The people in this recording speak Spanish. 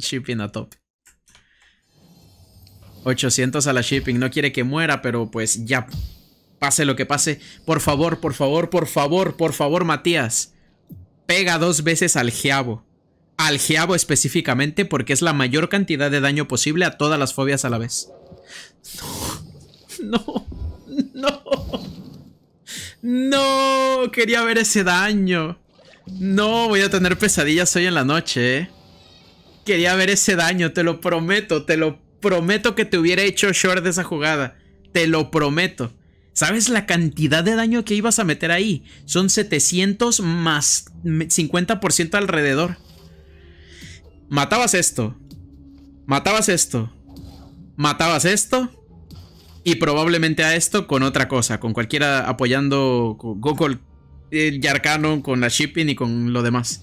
Shipping a top 800 a la shipping. No quiere que muera, pero pues ya. Pase lo que pase. Por favor, por favor, por favor, por favor, Matías. Pega dos veces al geabo Al geabo específicamente porque es la mayor cantidad de daño posible a todas las fobias a la vez. No. No. No. No. Quería ver ese daño. No, voy a tener pesadillas hoy en la noche, ¿eh? quería ver ese daño, te lo prometo, te lo prometo que te hubiera hecho short de esa jugada. Te lo prometo. ¿Sabes la cantidad de daño que ibas a meter ahí? Son 700 más 50% alrededor. Matabas esto. Matabas esto. Matabas esto. Y probablemente a esto con otra cosa. Con cualquiera apoyando con el eh, Yarkano, con la shipping y con lo demás.